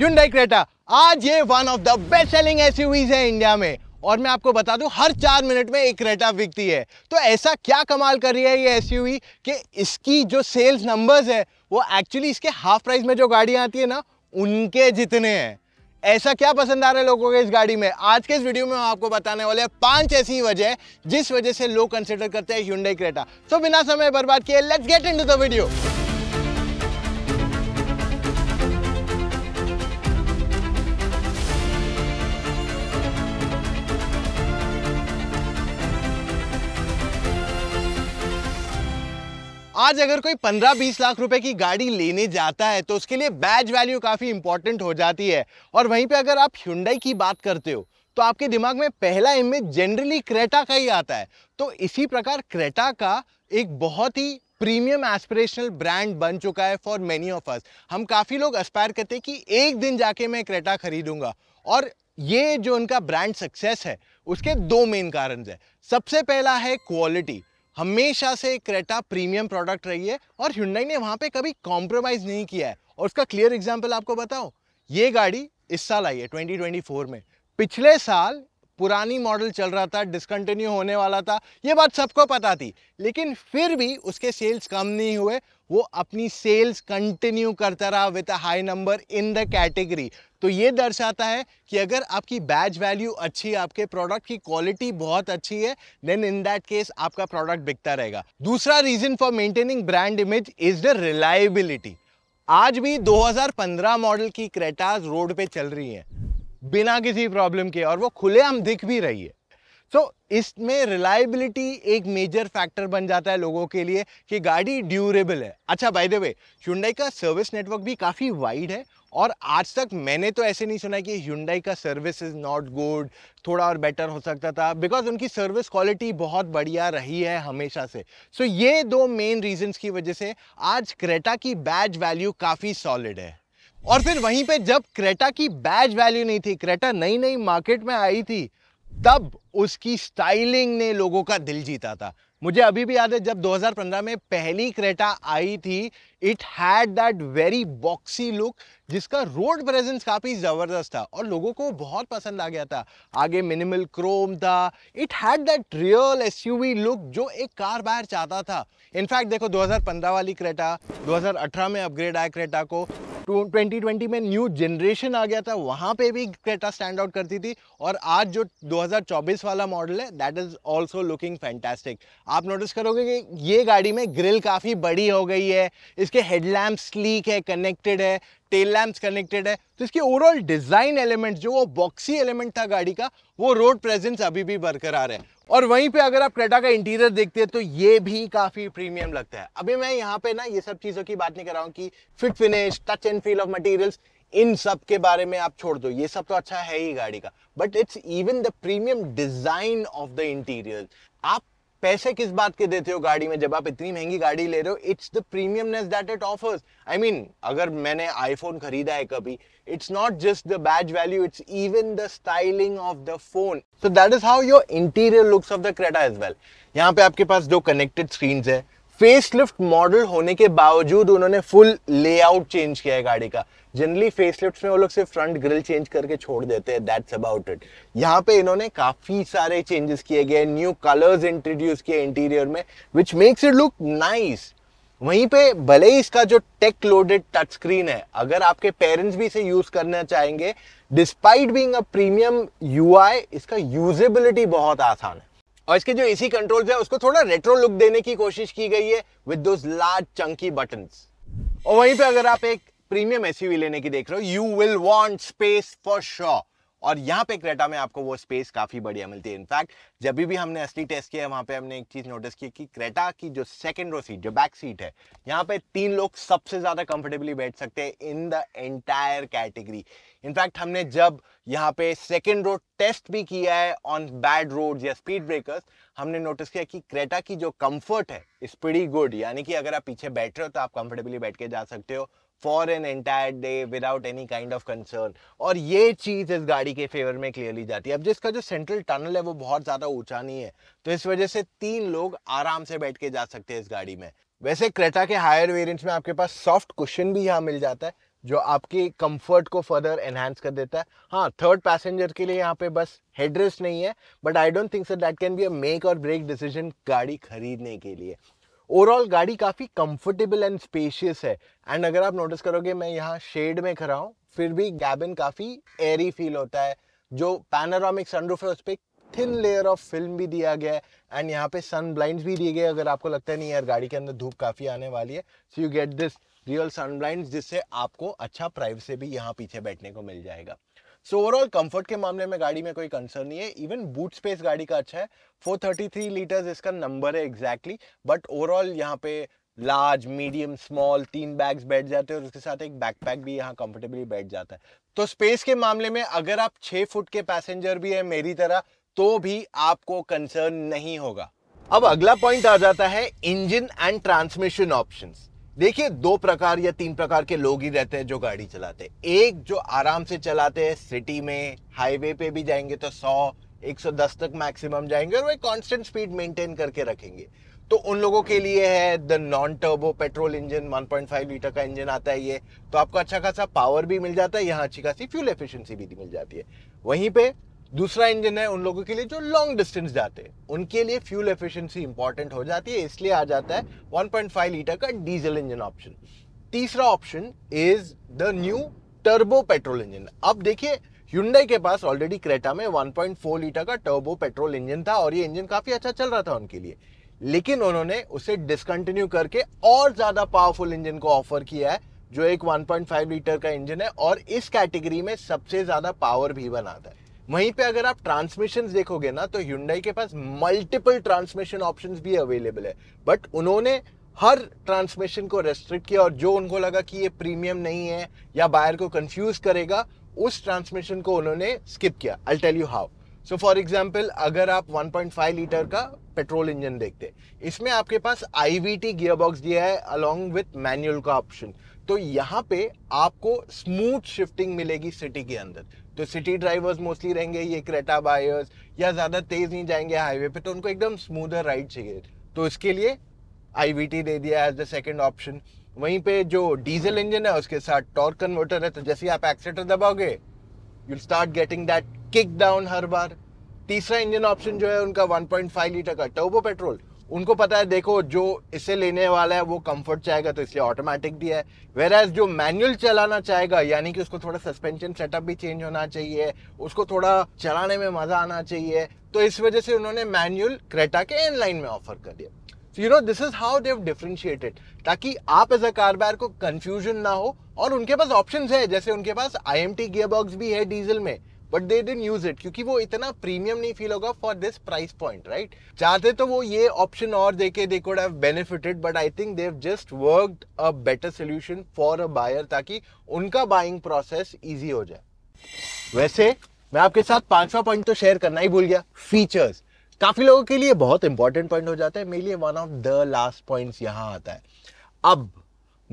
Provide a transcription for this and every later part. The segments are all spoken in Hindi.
Hyundai Creta आज ये one of the best selling एस है इंडिया में और मैं आपको बता दूं हर चार मिनट में एक क्रेटा बिकती है तो ऐसा क्या कमाल कर रही है ये एस कि इसकी जो सेल्स नंबर्स है वो एक्चुअली इसके हाफ प्राइस में जो गाड़ियाँ आती है ना उनके जितने हैं ऐसा क्या पसंद आ रहा है लोगों के इस गाड़ी में आज के इस वीडियो में हम आपको बताने वाले हैं पांच ऐसी वजह जिस वजह से लोग कंसिडर करते हैं ह्यूंडई क्रेटा तो बिना समय बर्बाद किए let's get into the video आज अगर कोई 15-20 लाख रुपए की गाड़ी लेने जाता है तो उसके लिए बैज वैल्यू काफ़ी इंपॉर्टेंट हो जाती है और वहीं पे अगर आप ह्यूंडई की बात करते हो तो आपके दिमाग में पहला इमेज जनरली क्रेटा का ही आता है तो इसी प्रकार क्रेटा का एक बहुत ही प्रीमियम एस्पिरेशनल ब्रांड बन चुका है फॉर मैनी ऑफ अस हम काफ़ी लोग एस्पायर करते हैं कि एक दिन जाके मैं क्रेटा खरीदूंगा और ये जो उनका ब्रांड सक्सेस है उसके दो मेन कारण है सबसे पहला है क्वालिटी हमेशा से क्रेटा प्रीमियम प्रोडक्ट रही है और हिंडई ने वहाँ पे कभी कॉम्प्रोमाइज़ नहीं किया है और उसका क्लियर एग्जाम्पल आपको बताओ ये गाड़ी इस साल आई है 2024 में पिछले साल पुरानी मॉडल चल रहा था डिसकंटिन्यू होने वाला था ये बात सबको पता थी लेकिन फिर भी उसके सेल्स कम नहीं हुए वो अपनी सेल्स कंटिन्यू करता रहा with a high number in the category तो ये दर्शाता है कि अगर आपकी बैच वैल्यू अच्छी है आपके प्रोडक्ट की क्वालिटी बहुत अच्छी है देन इन दैट केस आपका प्रोडक्ट बिकता रहेगा दूसरा reason for maintaining brand image is the reliability आज भी 2015 मॉडल की क्रेटाज रोड पे चल रही है बिना किसी प्रॉब्लम के और वो खुले हम दिख भी रही है सो so, इसमें रिलायबिलिटी एक मेजर फैक्टर बन जाता है लोगों के लिए कि गाड़ी ड्यूरेबल है अच्छा बाय द वे हुंडई का सर्विस नेटवर्क भी काफ़ी वाइड है और आज तक मैंने तो ऐसे नहीं सुना कि हुंडई का सर्विस इज़ नॉट गुड थोड़ा और बेटर हो सकता था बिकॉज उनकी सर्विस क्वालिटी बहुत बढ़िया रही है हमेशा से सो so, ये दो मेन रीजंस की वजह से आज क्रेटा की बैज वैल्यू काफ़ी सॉलिड है और फिर वहीं पे जब क्रेटा की बैज वैल्यू नहीं थी क्रेटा नई नई मार्केट में आई थी तब उसकी स्टाइलिंग ने लोगों का दिल जीता था मुझे अभी भी याद है जब 2015 में पहली क्रेटा आई थी it had that very boxy look जिसका रोड प्रेजेंस काफ़ी ज़बरदस्त था और लोगों को बहुत पसंद आ गया था आगे मिनिमल क्रोम था इट हैड दैट रियल एस लुक जो एक कार बाहर चाहता था इनफैक्ट देखो 2015 वाली क्रेटा 2018 में अपग्रेड आया क्रेटा को 2020 में न्यू जनरेशन आ गया था वहाँ पे भी क्रेटा स्टैंड आउट करती थी और आज जो 2024 वाला मॉडल है that is also looking fantastic आप नोटिस करोगे कि ये गाड़ी में ग्रिल काफ़ी बड़ी हो गई है इसके हेडलैम्प स्लीक है कनेक्टेड है टेल लैम्प्स कनेक्टेड है तो इसकी ओवरऑल डिज़ाइन एलिमेंट जो वो बॉक्सी एलिमेंट था गाड़ी का वो रोड प्रेजेंस अभी भी बरकरार है और वहीं पे अगर आप क्रेटा का इंटीरियर देखते हैं तो ये भी काफ़ी प्रीमियम लगता है अभी मैं यहाँ पे ना ये सब चीज़ों की बात नहीं कर रहा हूँ कि fit finish touch and feel of materials इन सब के बारे में आप छोड़ दो ये सब तो अच्छा है ही गाड़ी का but it's even the premium design of the interior आप पैसे किस बात के देते हो गाड़ी में जब आप इतनी महंगी गाड़ी ले रहे हो it's the premiumness that it offers I mean अगर मैंने आईफोन खरीदा है कभी it's not just the badge value it's even the styling of the phone so that is how your interior looks of the Creta as well यहाँ पे आपके पास दो कनेक्टेड स्क्रीन है फेसलिफ्ट मॉडल होने के बावजूद उन्होंने फुल लेआउट चेंज किया है गाड़ी का जनरली फेसलिफ्ट में वो लोग सिर्फ फ्रंट ग्रिल चेंज करके छोड़ देते हैं दैट्स अबाउट इट यहाँ पे इन्होंने काफ़ी सारे चेंजेस किए गए न्यू कलर्स इंट्रोड्यूस किए इंटीरियर में which makes it look nice वहीं पे भले ही इसका जो टेक लोडेड टच स्क्रीन है अगर आपके पेरेंट्स भी इसे यूज करना चाहेंगे despite being a premium UI इसका यूजेबिलिटी बहुत आसान है और इसके जो एसी कंट्रोल है उसको थोड़ा रेट्रो लुक देने की कोशिश की गई है विद दो लार्ज चंकी बटन और वहीं पे अगर आप एक प्रीमियम एसी लेने की देख रहे हो you will want space for sure और यहाँ पे क्रेटा में आपको वो स्पेस काफ़ी बढ़िया मिलती है इनफैक्ट जब भी हमने असली टेस्ट किया वहां पे हमने एक चीज़ नोटिस की कि क्रेटा की जो सेकंड रो सीट जो बैक सीट है यहाँ पे तीन लोग सबसे ज़्यादा कंफर्टेबली बैठ सकते हैं in the entire category in fact हमने जब यहाँ पे सेकेंड रोड टेस्ट भी किया है ऑन बैड रोड या स्पीड ब्रेकर्स हमने नोटिस किया कि क्रेटा की जो कंफर्ट है स्पीडी गुड यानी कि अगर आप पीछे बैठ रहे हो तो आप कंफर्टेबली बैठ के जा सकते हो for an entire day without any kind of concern और ये चीज़ इस गाड़ी के फेवर में क्लियरली जाती है अब जिसका जो सेंट्रल टनल है वो बहुत ज़्यादा ऊंचा नहीं है तो इस वजह से तीन लोग आराम से बैठ के जा सकते हैं इस गाड़ी में वैसे क्रेटा के हायर वेरियंट में आपके पास सॉफ्ट कुशन भी यहाँ मिल जाता है जो आपकी कंफर्ट को फर्दर एनहेंस कर देता है हाँ थर्ड पैसेंजर के लिए यहाँ पे बस हेडरेस्ट नहीं है but I don't think sir that can be a make or break decision गाड़ी खरीदने के लिए ओवरऑल गाड़ी काफ़ी कंफर्टेबल एंड स्पेशियस है एंड अगर आप नोटिस करोगे मैं यहाँ शेड में खड़ा हूँ फिर भी गैबिन काफ़ी एयरी फील होता है जो पैनारामिक सनरूफ है उस पर थिन लेयर ऑफ फिल्म भी दिया गया है एंड यहाँ पे सन ब्लाइंड भी दिए गए अगर आपको लगता है नहीं यार गाड़ी के अंदर धूप काफ़ी आने वाली है so you get this real sun blind जिससे आपको अच्छा प्राइवेसी भी यहाँ पीछे बैठने को मिल जाएगा सो ओवरऑल कंफर्ट के मामले में गाड़ी में कोई कंसर्न नहीं है इवन बूट स्पेस गाड़ी का अच्छा है 433 लीटर्स इसका नंबर है एग्जैक्टली बट ओवरऑल यहाँ पे लार्ज मीडियम स्मॉल तीन बैग्स बैठ जाते हैं और उसके साथ एक बैकपैक भी यहाँ कंफर्टेबली बैठ जाता है तो स्पेस के मामले में अगर आप छः फुट के पैसेंजर भी है मेरी तरह तो भी आपको कंसर्न नहीं होगा अब अगला पॉइंट आ जाता है इंजन एंड ट्रांसमिशन ऑप्शंस देखिए दो प्रकार या तीन प्रकार के लोग ही रहते हैं जो गाड़ी चलाते हैं एक जो आराम से चलाते हैं सिटी में हाईवे पे भी जाएंगे तो 100 110 तक मैक्सिमम जाएंगे और वो एक कांस्टेंट स्पीड मेंटेन करके रखेंगे तो उन लोगों के लिए है the non turbo petrol engine 1.5 litre का इंजन आता है ये तो आपको अच्छा खासा पावर भी मिल जाता है यहाँ अच्छी खासी फ्यूल एफिशिएंसी भी मिल जाती है वहीं पे दूसरा इंजन है उन लोगों के लिए जो लॉन्ग डिस्टेंस जाते हैं उनके लिए फ्यूल एफिशिएंसी इंपॉर्टेंट हो जाती है इसलिए आ जाता है 1.5 लीटर का डीजल इंजन ऑप्शन तीसरा option is the new turbo petrol engine अब देखिए Hyundai के पास ऑलरेडी क्रेटा में 1.4 लीटर का टर्बो पेट्रोल इंजन था और ये इंजन काफी अच्छा चल रहा था उनके लिए लेकिन उन्होंने उसे डिसकंटिन्यू करके और ज्यादा पावरफुल इंजन को ऑफर किया है जो एक 1.5 लीटर का इंजन है और इस कैटेगरी में सबसे ज्यादा पावर भी बनाता है वहीं पे अगर आप ट्रांसमिशन देखोगे ना तो ह्यूंडई के पास मल्टीपल ट्रांसमिशन ऑप्शन भी अवेलेबल है बट उन्होंने हर ट्रांसमिशन को रेस्ट्रिक्ट किया और जो उनको लगा कि ये प्रीमियम नहीं है या बायर को कंफ्यूज करेगा उस ट्रांसमिशन को उन्होंने स्किप किया I tell you how so for example अगर आप 1.5 लीटर का पेट्रोल इंजन देखते इसमें आपके पास आई गियरबॉक्स दिया है अलोंग विथ मैनुअल का ऑप्शन तो यहाँ पे आपको स्मूथ शिफ्टिंग मिलेगी सिटी के अंदर तो सिटी ड्राइवर्स मोस्टली रहेंगे ये क्रेटा बायर्स या ज़्यादा तेज़ नहीं जाएंगे हाईवे पे तो उनको एकदम स्मूदर राइड चाहिए तो इसके लिए आई दे दिया एज द सेकेंड ऑप्शन वहीं पे जो डीजल इंजन है उसके साथ टॉर्क कन्वर्टर है तो जैसे आप एक्सेटर दबाओगे you'll start getting that kick down हर बार तीसरा इंजन ऑप्शन जो है उनका 1.5 लीटर का टर्बो पेट्रोल उनको पता है देखो जो इसे लेने वाला है वो कंफर्ट चाहेगा तो इसलिए ऑटोमेटिक दिया है वेर एज जो मैनुअल चलाना चाहेगा यानी कि उसको थोड़ा सस्पेंशन सेटअप भी चेंज होना चाहिए उसको थोड़ा चलाने में मज़ा आना चाहिए तो इस वजह से उन्होंने मैनुअल क्रेटा के एन लाइन में ऑफर कर दिया so you know this is how they've differentiated ताकि आप एज अ कार बार को कंफ्यूजन ना हो और उनके पास ऑप्शन है जैसे उनके पास I M T gear box भी है डीजल में but they don't use it क्योंकि वो इतना प्रीमियम नहीं फील होगा for this price point right चाहते तो वो ये ऑप्शन और देके they could have benefited but I think they have just worked a better solution for a buyer ताकि उनका बाइंग प्रोसेस ईजी हो जाए वैसे मैं आपके साथ पांचवा पॉइंट तो शेयर करना ही भूल गया फीचर्स काफी लोगों के लिए बहुत इंपॉर्टेंट पॉइंट हो जाता है मेरे लिए one of the last point यहाँ आता है अब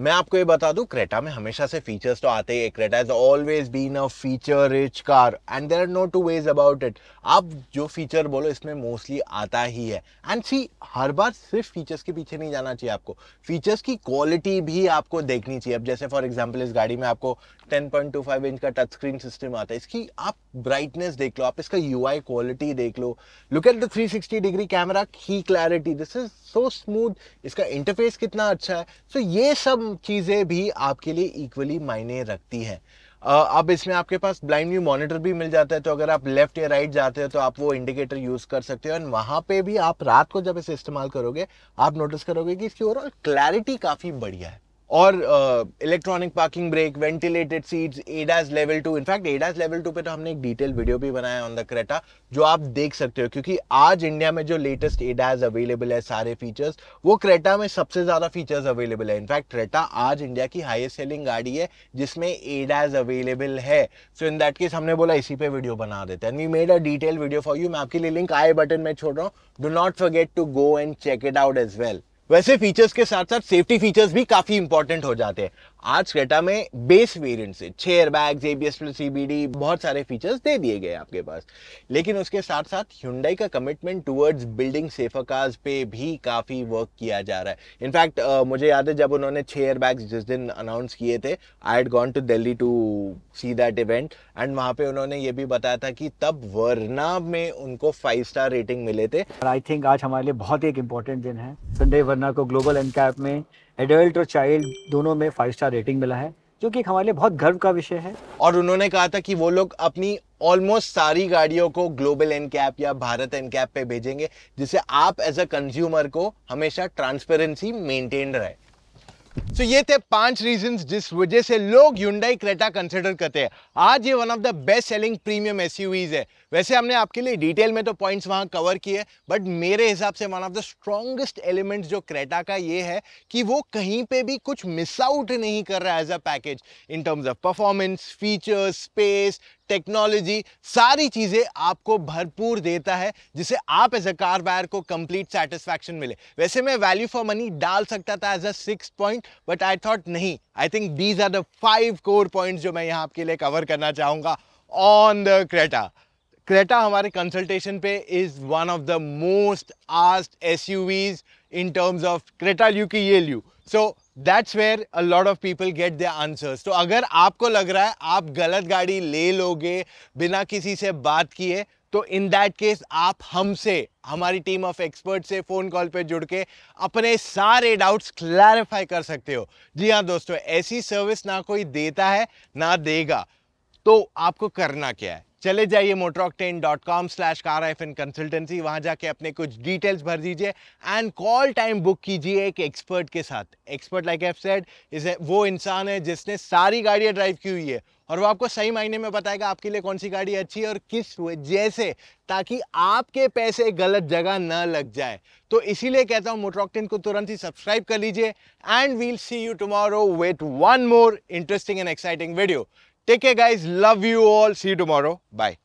मैं आपको ये बता दूं क्रेटा में हमेशा से फीचर्स तो आते ही Creta is always been a feature rich car and there are no two ways about it आप जो फीचर बोलो इसमें मोस्टली आता ही है एंड सी हर बार सिर्फ फीचर्स के पीछे नहीं जाना चाहिए आपको फीचर्स की क्वालिटी भी आपको देखनी चाहिए अब जैसे फॉर एग्जाम्पल इस गाड़ी में आपको 10.25 इंच का टच स्क्रीन सिस्टम आता है इसकी आप ब्राइटनेस देख लो आप इसका यू क्वालिटी देख लो look at the 360 degree camera की clarity this is so smooth इसका इंटरफेस कितना अच्छा है सो so ये सब चीज़ें भी आपके लिए इक्वली मायने रखती हैं अब इसमें आपके पास ब्लाइंड व्यू मॉनिटर भी मिल जाता है तो अगर आप लेफ्ट या राइट जाते हो तो आप वो इंडिकेटर यूज़ कर सकते हो एंड वहाँ पे भी आप रात को जब इसे इस्तेमाल करोगे आप नोटिस करोगे कि इसकी ओवरऑल क्लैरिटी काफ़ी बढ़िया है और electronic parking brake ventilated seats ADAS level two in fact ADAS level two पे तो हमने एक डिटेल वीडियो भी बनाया ऑन द क्रेटा जो आप देख सकते हो क्योंकि आज इंडिया में जो लेटेस्ट एडास अवेलेबल है सारे फीचर्स वो क्रेटा में सबसे ज़्यादा फीचर्स अवेलेबल है इनफैक्ट क्रेटा आज इंडिया की हाइस्ट सेलिंग गाड़ी है जिसमें एडास अवेलेबल है सो इन दैट केस हमने बोला इसी पे वीडियो बना देते हैं we made a detail video for you मैं आपके लिए लिंक आई बटन में छोड़ रहा हूँ do not forget to go and check it out as well वैसे फीचर्स के साथ साथ सेफ्टी फीचर्स भी काफ़ी इंपॉर्टेंट हो जाते हैं आज क्रेटा में बेस वेरिएंट से छह एयरबैग्स एबीएस प्लस सीबीडी बहुत सारे फीचर्स दे दिए गए आपके पास लेकिन उसके साथ साथ ह्यूंडई का commitment towards building safer cars पे भी काफ़ी वर्क किया जा रहा है इनफैक्ट uh, मुझे याद है जब उन्होंने छह एयरबैग्स जिस दिन अनाउंस किए थे I had gone to Delhi to see that event and वहां पे उन्होंने ये भी बताया था कि तब वरना में उनको फाइव स्टार रेटिंग मिले थे आई थिंक आज हमारे लिए बहुत एक इंपॉर्टेंट दिन है संडे वरना को ग्लोबल एनकैप में एडल्ट और चाइल्ड दोनों में फाइव स्टार रेटिंग मिला है जो कि हमारे लिए बहुत गर्व का विषय है और उन्होंने कहा था कि वो लोग अपनी ऑलमोस्ट सारी गाड़ियों को ग्लोबल एन कैप या भारत एन कैप पे भेजेंगे जिससे आप एज अ कंज्यूमर को हमेशा ट्रांसपेरेंसी मेंटेन रहे so, ये थे पांच रीजन जिस वजह से लोग यूंडाई क्रेटा कंसिडर करते हैं आज ये one of the best selling premium SUVs है वैसे हमने आपके लिए डिटेल में तो पॉइंट्स वहाँ कवर किए बट मेरे हिसाब से one of the strongest elements जो क्रेटा का ये है कि वो कहीं पे भी कुछ मिस आउट नहीं कर रहा है as a package in terms of performance features space technology सारी चीज़ें आपको भरपूर देता है जिसे आप एज अ कार बायर को कंप्लीट सेटिस्फैक्शन मिले वैसे मैं वैल्यू फॉर मनी डाल सकता था as a six point but I thought नहीं I think these are the five core points जो मैं यहाँ आपके लिए कवर करना चाहूँगा ऑन द क्रेटा क्रेटा हमारे कंसल्टेशन पे is one of the most asked as in terms of Creta ल्यू की ये ल्यू so that's where a lot of people get the answers तो अगर आपको लग रहा है आप गलत गाड़ी ले लोगे बिना किसी से बात किए तो इन दैट केस आप हमसे हमारी टीम ऑफ एक्सपर्ट से फ़ोन कॉल पे जुड़ के अपने सारे डाउट्स क्लैरिफाई कर सकते हो जी हाँ दोस्तों ऐसी सर्विस ना कोई देता है ना देगा तो आपको करना क्या है चले जाइए Motoroctane dot com slash car F N consultancy वहाँ जाके अपने कुछ डिटेल्स भर दीजिए एंड कॉल टाइम बुक कीजिए एक एक्सपर्ट के साथ एक्सपर्ट लाइक एफ सेड इसे वो इंसान है जिसने सारी गाड़ियाँ ड्राइव की हुई है और वो आपको सही मायने में बताएगा आपके लिए कौन सी गाड़ी अच्छी है और किस जैसे ताकि आपके पैसे गलत जगह न लग जाए तो इसीलिए कहता हूँ मोटरऑक्टेन को तुरंत ही सब्सक्राइब कर लीजिए and we'll see you tomorrow with one more interesting and exciting video Take care guys. Love you all. See you tomorrow. Bye.